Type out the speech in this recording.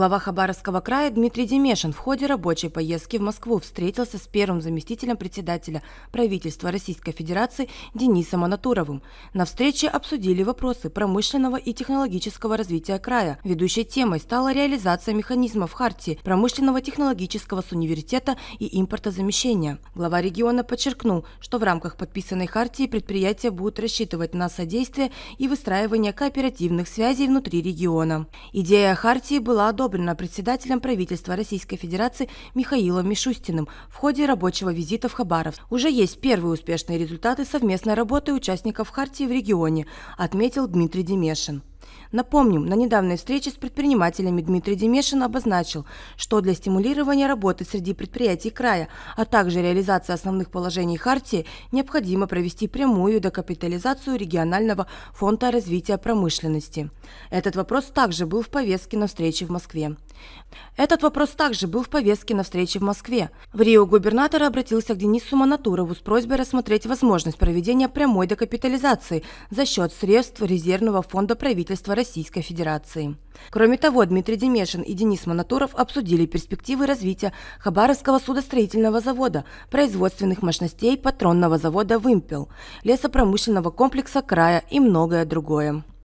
Глава Хабаровского края Дмитрий Демешин в ходе рабочей поездки в Москву встретился с первым заместителем председателя правительства Российской Федерации Денисом Анатуровым. На встрече обсудили вопросы промышленного и технологического развития края. Ведущей темой стала реализация механизмов Хартии промышленного технологического университета и импортозамещения. Глава региона подчеркнул, что в рамках подписанной Хартии предприятия будут рассчитывать на содействие и выстраивание кооперативных связей внутри региона. Идея Хартии была одобрена одобрена председателем правительства Российской Федерации Михаилом Мишустиным в ходе рабочего визита в Хабаровск. Уже есть первые успешные результаты совместной работы участников Хартии в регионе, отметил Дмитрий Демешин. Напомним, на недавней встрече с предпринимателями Дмитрий Демешин обозначил, что для стимулирования работы среди предприятий края, а также реализации основных положений Хартии, необходимо провести прямую докапитализацию регионального фонда развития промышленности. Этот вопрос также был в повестке на встрече в Москве. Этот вопрос также был в повестке на встрече в Москве. В Рио губернатор обратился к Денису Манатурову с просьбой рассмотреть возможность проведения прямой докапитализации за счет средств резервного фонда правительства Российской Федерации. Кроме того, Дмитрий Демешин и Денис Монатуров обсудили перспективы развития Хабаровского судостроительного завода, производственных мощностей патронного завода «Вымпел», лесопромышленного комплекса «Края» и многое другое.